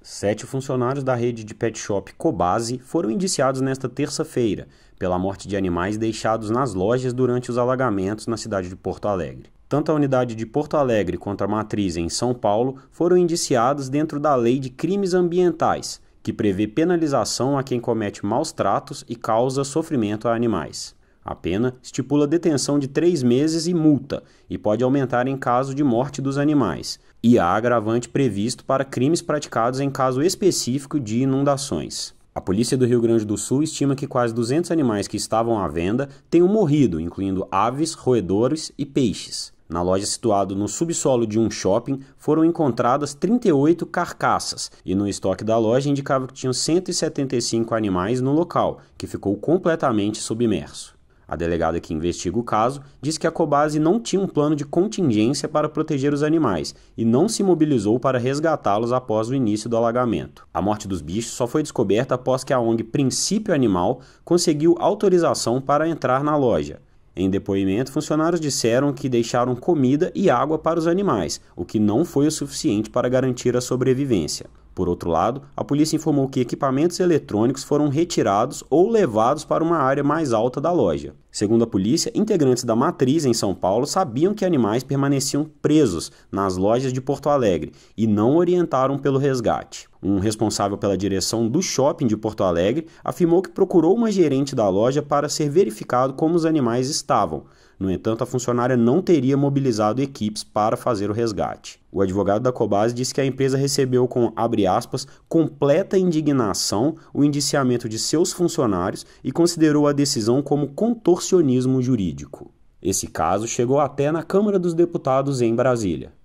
Sete funcionários da rede de pet shop Cobase foram indiciados nesta terça-feira pela morte de animais deixados nas lojas durante os alagamentos na cidade de Porto Alegre. Tanto a unidade de Porto Alegre quanto a matriz em São Paulo foram indiciados dentro da Lei de Crimes Ambientais, que prevê penalização a quem comete maus tratos e causa sofrimento a animais. A pena estipula detenção de três meses e multa, e pode aumentar em caso de morte dos animais. E há agravante previsto para crimes praticados em caso específico de inundações. A polícia do Rio Grande do Sul estima que quase 200 animais que estavam à venda tenham morrido, incluindo aves, roedores e peixes. Na loja situada no subsolo de um shopping, foram encontradas 38 carcaças e no estoque da loja indicava que tinham 175 animais no local, que ficou completamente submerso. A delegada que investiga o caso diz que a Cobase não tinha um plano de contingência para proteger os animais e não se mobilizou para resgatá-los após o início do alagamento. A morte dos bichos só foi descoberta após que a ONG Princípio Animal conseguiu autorização para entrar na loja. Em depoimento, funcionários disseram que deixaram comida e água para os animais, o que não foi o suficiente para garantir a sobrevivência. Por outro lado, a polícia informou que equipamentos eletrônicos foram retirados ou levados para uma área mais alta da loja. Segundo a polícia, integrantes da matriz em São Paulo sabiam que animais permaneciam presos nas lojas de Porto Alegre e não orientaram pelo resgate. Um responsável pela direção do shopping de Porto Alegre afirmou que procurou uma gerente da loja para ser verificado como os animais estavam, no entanto, a funcionária não teria mobilizado equipes para fazer o resgate. O advogado da Cobase disse que a empresa recebeu com, abre aspas, completa indignação o indiciamento de seus funcionários e considerou a decisão como contorcionismo jurídico. Esse caso chegou até na Câmara dos Deputados em Brasília.